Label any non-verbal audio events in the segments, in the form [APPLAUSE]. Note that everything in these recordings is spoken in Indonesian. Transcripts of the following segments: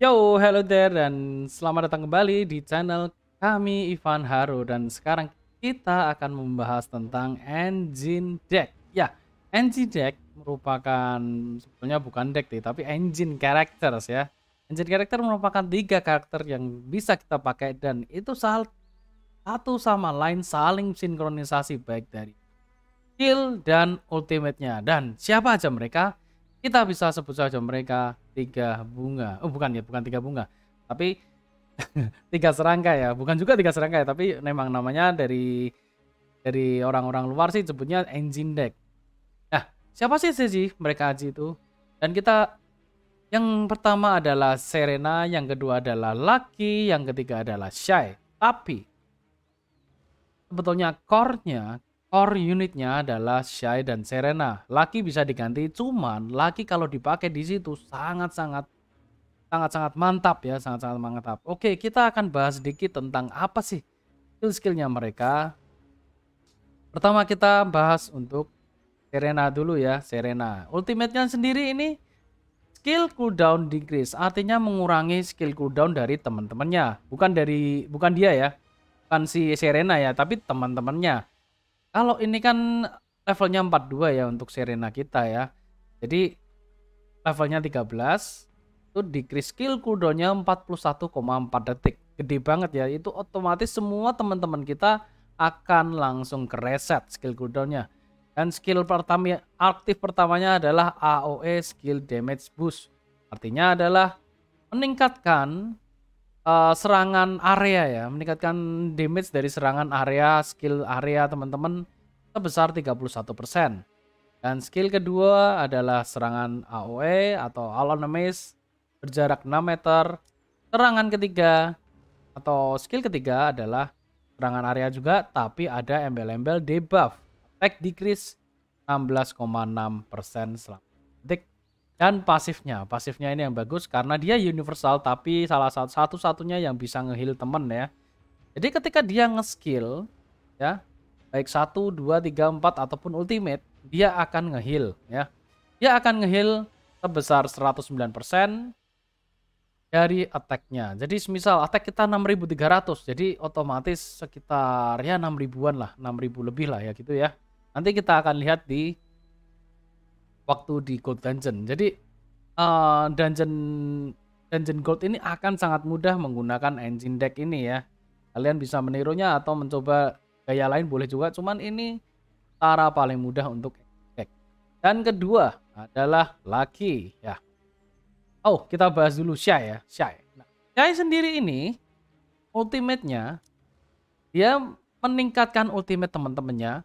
Yo, hello there dan selamat datang kembali di channel kami Ivan Haru dan sekarang kita akan membahas tentang engine deck. Ya, engine deck merupakan sebetulnya bukan deck deh, tapi engine characters ya. Engine character merupakan tiga karakter yang bisa kita pakai dan itu salah satu sama lain saling sinkronisasi baik dari skill dan ultimate-nya. Dan siapa aja mereka? Kita bisa sebut saja mereka tiga bunga. Oh bukan ya, bukan tiga bunga. Tapi [LAUGHS] tiga serangga ya. Bukan juga tiga serangga ya, tapi memang namanya dari dari orang-orang luar sih sebutnya engine deck. Nah, siapa sih sih mereka aja itu? Dan kita yang pertama adalah Serena, yang kedua adalah Lucky, yang ketiga adalah Shy. Tapi sebetulnya core-nya, Core unitnya adalah Shy dan Serena. Laki bisa diganti, cuman laki kalau dipakai di situ sangat-sangat sangat-sangat mantap ya, sangat-sangat mantap. Oke, kita akan bahas sedikit tentang apa sih skill-skillnya mereka. Pertama kita bahas untuk Serena dulu ya, Serena. Ultimate-nya sendiri ini skill cooldown decrease, artinya mengurangi skill cooldown dari teman-temannya, bukan dari bukan dia ya. Bukan si Serena ya, tapi teman-temannya kalau ini kan levelnya 42 ya untuk Serena kita ya. Jadi levelnya 13 itu decrease skill cooldownnya 41,4 detik. Gede banget ya. Itu otomatis semua teman-teman kita akan langsung ke reset skill cooldownnya. Dan skill pertama aktif pertamanya adalah AOE skill damage boost. Artinya adalah meningkatkan Eh, serangan area ya, meningkatkan damage dari serangan area, skill area teman-teman sebesar 31%. Dan skill kedua adalah serangan AOE atau All Enemies berjarak 6 meter. Serangan ketiga atau skill ketiga adalah serangan area juga tapi ada embel-embel debuff. Attack decrease 16,6% selama detik. Dan pasifnya, pasifnya ini yang bagus karena dia universal tapi salah satu-satunya yang bisa ngehil temen ya. Jadi ketika dia nge-skill ya, baik satu, dua, tiga, empat ataupun ultimate, dia akan ngehil ya. Dia akan ngehil sebesar 109% dari attack-nya. Jadi semisal attack kita 6300, jadi otomatis sekitar ya 6000-an lah, 6000 lebih lah ya gitu ya. Nanti kita akan lihat di waktu di Gold Dungeon. Jadi uh, dungeon dungeon Gold ini akan sangat mudah menggunakan engine deck ini ya. Kalian bisa menirunya atau mencoba gaya lain boleh juga, cuman ini cara paling mudah untuk deck. Dan kedua adalah lucky ya. Oh, kita bahas dulu Shy ya, Shy. Nah, Shy sendiri ini ultimate-nya dia meningkatkan ultimate teman-temannya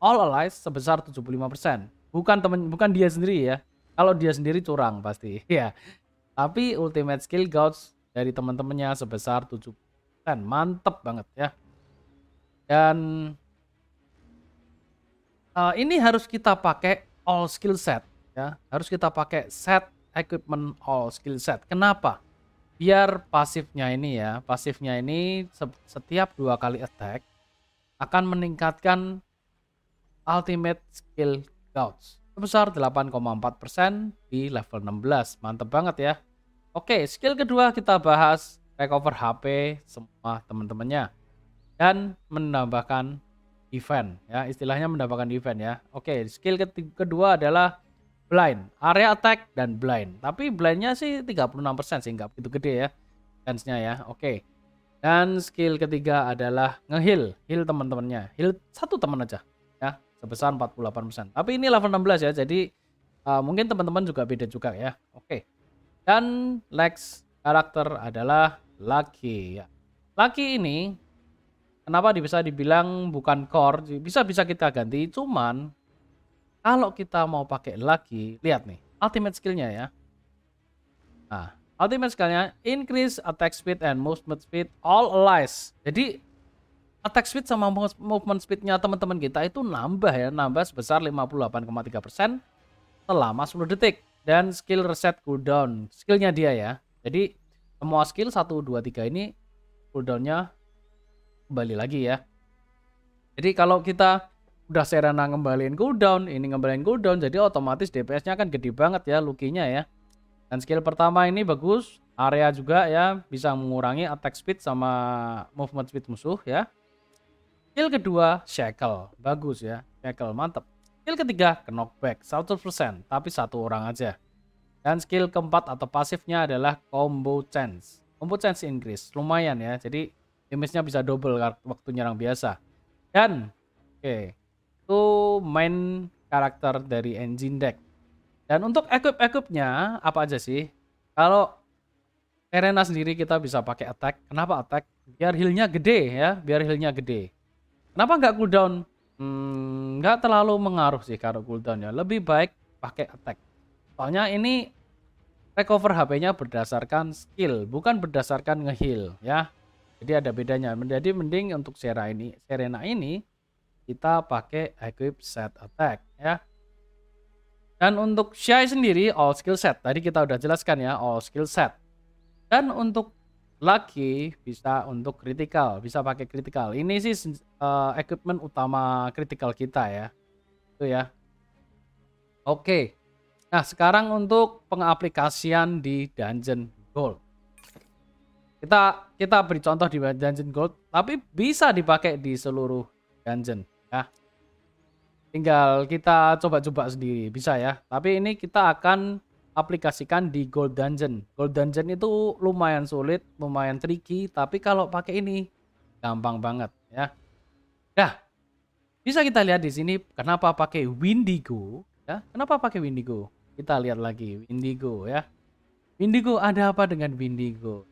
all allies sebesar 75% bukan temen bukan dia sendiri ya kalau dia sendiri curang pasti [LAUGHS] ya tapi ultimate skill gouts dari teman-temannya sebesar 7% mantep banget ya dan uh, ini harus kita pakai all skill set ya harus kita pakai set equipment all skill set kenapa biar pasifnya ini ya pasifnya ini setiap dua kali attack akan meningkatkan ultimate skill breakout sebesar 8,4 persen di level 16. Mantep banget ya. Oke, skill kedua kita bahas recover HP semua teman-temannya dan menambahkan event ya istilahnya mendapatkan event ya oke skill kedua adalah blind area attack dan blind tapi blindnya sih 36% sih nggak begitu gede ya chance-nya ya oke dan skill ketiga adalah ngeheal heal teman-temannya heal satu teman aja ya sebesar 48%. Tapi ini level 16 ya, jadi uh, mungkin teman-teman juga beda juga ya. Oke. Okay. Dan Lex karakter adalah Lucky ya. Lucky ini kenapa bisa dibilang bukan core, bisa-bisa kita ganti, cuman kalau kita mau pakai Lucky, lihat nih, ultimate skillnya ya. Nah, ultimate skillnya increase attack speed and movement speed all allies. Jadi attack speed sama movement speednya teman-teman kita itu nambah ya, nambah sebesar 58,3% selama 10 detik. Dan skill reset cooldown, skillnya dia ya. Jadi semua skill 1, 2, 3 ini cooldownnya kembali lagi ya. Jadi kalau kita udah Serena ngembalin cooldown, ini ngembalin cooldown, jadi otomatis DPS-nya akan gede banget ya lukinya ya. Dan skill pertama ini bagus, area juga ya, bisa mengurangi attack speed sama movement speed musuh ya. Skill kedua, Shackle. Bagus ya. Shackle, mantep. Skill ketiga, knockback. 100%, tapi satu orang aja. Dan skill keempat atau pasifnya adalah combo chance. Combo chance increase. Lumayan ya. Jadi damage-nya bisa double waktu nyerang biasa. Dan, oke. Okay, itu main karakter dari engine deck. Dan untuk equip-equipnya, apa aja sih? Kalau Arena sendiri kita bisa pakai attack. Kenapa attack? Biar heal-nya gede ya. Biar heal-nya gede. Kenapa nggak cooldown? Hmm, nggak terlalu mengaruh sih kalau cooldown ya. Lebih baik pakai attack. Soalnya ini recover HP-nya berdasarkan skill, bukan berdasarkan ngeheal ya. Jadi ada bedanya. Jadi mending untuk Serena ini, Serena ini kita pakai equip set attack ya. Dan untuk Shy sendiri all skill set. Tadi kita udah jelaskan ya all skill set. Dan untuk lagi bisa untuk critical, bisa pakai critical. Ini sih uh, equipment utama critical kita ya. Itu ya. Oke. Okay. Nah, sekarang untuk pengaplikasian di Dungeon Gold. Kita kita beri contoh di Dungeon Gold, tapi bisa dipakai di seluruh dungeon ya. Tinggal kita coba-coba sendiri, bisa ya. Tapi ini kita akan aplikasikan di Gold Dungeon. Gold Dungeon itu lumayan sulit, lumayan tricky, tapi kalau pakai ini gampang banget ya. Nah, bisa kita lihat di sini kenapa pakai Windigo ya. Kenapa pakai Windigo? Kita lihat lagi Windigo ya. Windigo ada apa dengan Windigo?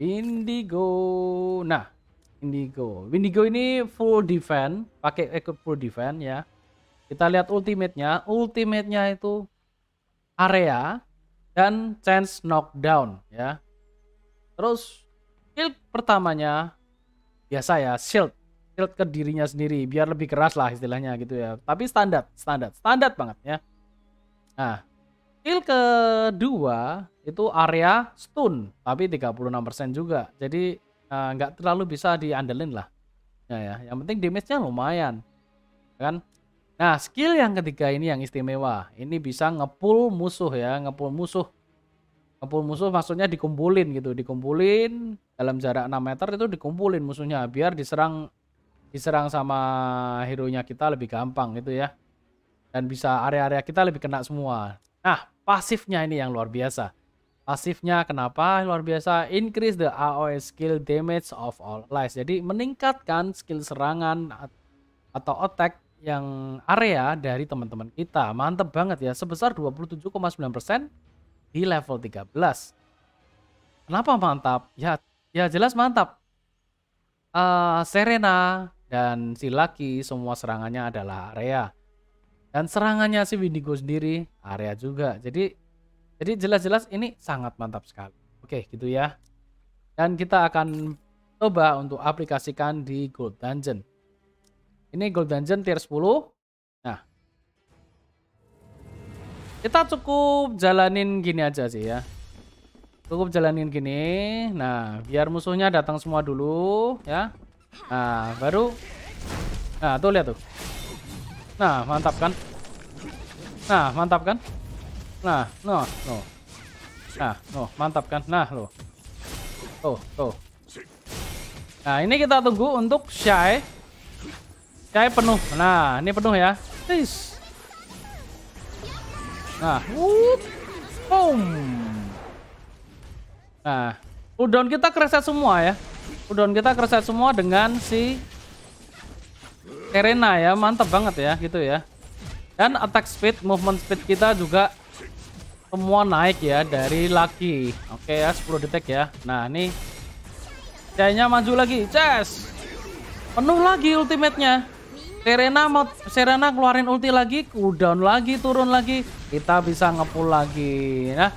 Windigo, Nah, Windigo. Windigo ini full defense, pakai full defense ya kita lihat ultimate-nya. Ultimate-nya itu area dan chance knockdown ya. Terus shield pertamanya biasa ya, shield. Shield ke dirinya sendiri biar lebih keras lah istilahnya gitu ya. Tapi standar, standar, standar banget ya. Nah, shield kedua itu area stun tapi 36% juga. Jadi eh, nggak uh, terlalu bisa diandelin lah. Ya, ya. Yang penting damage-nya lumayan. Ya kan? Nah, skill yang ketiga ini yang istimewa. Ini bisa ngepul musuh ya, ngepul musuh. Ngepul musuh maksudnya dikumpulin gitu, dikumpulin dalam jarak 6 meter itu dikumpulin musuhnya biar diserang diserang sama hero-nya kita lebih gampang gitu ya. Dan bisa area-area kita lebih kena semua. Nah, pasifnya ini yang luar biasa. Pasifnya kenapa luar biasa? Increase the AOE skill damage of all allies. Jadi meningkatkan skill serangan atau attack yang area dari teman-teman kita. Mantep banget ya, sebesar 27,9% di level 13. Kenapa mantap? Ya, ya jelas mantap. Uh, Serena dan si Lucky semua serangannya adalah area. Dan serangannya si Windigo sendiri area juga. Jadi jadi jelas-jelas ini sangat mantap sekali. Oke, gitu ya. Dan kita akan coba untuk aplikasikan di Gold Dungeon. Ini Gold Dungeon tier 10. Nah. Kita cukup jalanin gini aja sih ya. Cukup jalanin gini. Nah, biar musuhnya datang semua dulu ya. Nah, baru Nah, tuh lihat tuh. Nah, mantap kan? Nah, mantap kan? Nah, no, no. Nah, no, mantap kan? Nah, lo. Oh, oh. Nah, ini kita tunggu untuk Shy saya penuh. Nah, ini penuh ya. Tis. Nah, whoop. boom. Nah, udon kita kereset semua ya. Udon kita kereset semua dengan si Serena ya. mantep banget ya gitu ya. Dan attack speed, movement speed kita juga semua naik ya dari Lucky. Oke ya, 10 detik ya. Nah, ini kayaknya maju lagi. Chess. Penuh lagi ultimate-nya. Serena mau Serena keluarin ulti lagi, cooldown lagi, turun lagi. Kita bisa ngepul lagi. Nah.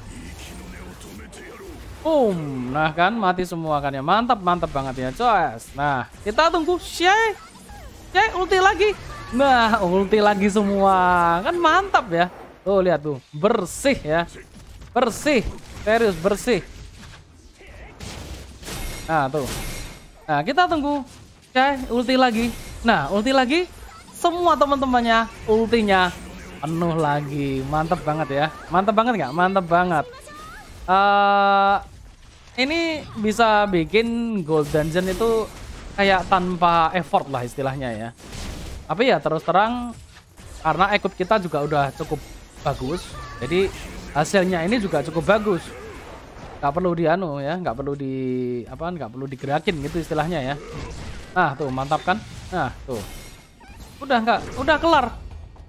Boom. Nah kan mati semua kan ya. Mantap, mantap banget ya, coes. Nah, kita tunggu Shay. Shay ulti lagi. Nah, ulti lagi semua. Kan mantap ya. Tuh lihat tuh, bersih ya. Bersih. Serius bersih. Nah, tuh. Nah, kita tunggu Shay ulti lagi. Nah, ulti lagi. Semua teman-temannya ultinya penuh lagi. Mantap banget ya. Mantap banget nggak? Mantap banget. Uh, ini bisa bikin gold dungeon itu kayak tanpa effort lah istilahnya ya. Tapi ya terus terang karena ikut kita juga udah cukup bagus. Jadi hasilnya ini juga cukup bagus. Gak perlu di anu ya, nggak perlu di apa nggak perlu digerakin gitu istilahnya ya. Nah, tuh mantap kan? Nah, tuh. Udah nggak, udah kelar.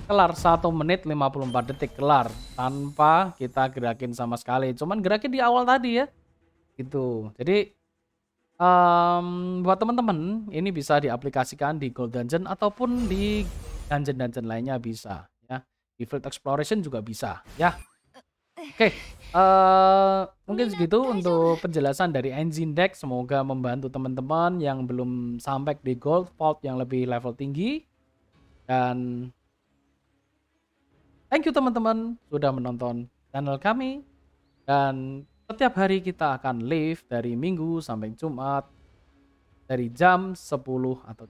Kelar 1 menit 54 detik kelar tanpa kita gerakin sama sekali. Cuman gerakin di awal tadi ya. Gitu. Jadi um, buat teman-teman ini bisa diaplikasikan di Gold Dungeon ataupun di dungeon-dungeon lainnya bisa ya. Di Field Exploration juga bisa ya. Oke. Okay. Eh, mungkin iya, segitu untuk penjelasan dari Engine Deck. Semoga membantu teman-teman yang belum sampai di Gold Vault yang lebih level tinggi. Dan thank you teman-teman sudah menonton channel kami. Dan setiap hari kita akan live dari Minggu sampai Jumat. Dari jam 10 atau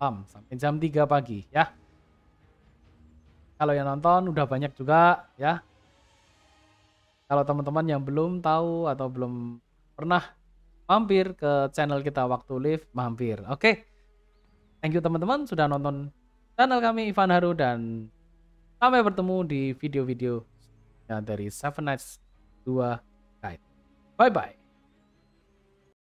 malam sampai jam 3 pagi ya. Kalau yang nonton udah banyak juga ya. Kalau teman-teman yang belum tahu atau belum pernah mampir ke channel kita waktu live, mampir. Oke. Okay. Thank you teman-teman sudah nonton channel kami Ivan Haru dan sampai bertemu di video-video dari Seven Nights 2 Guide. Bye-bye.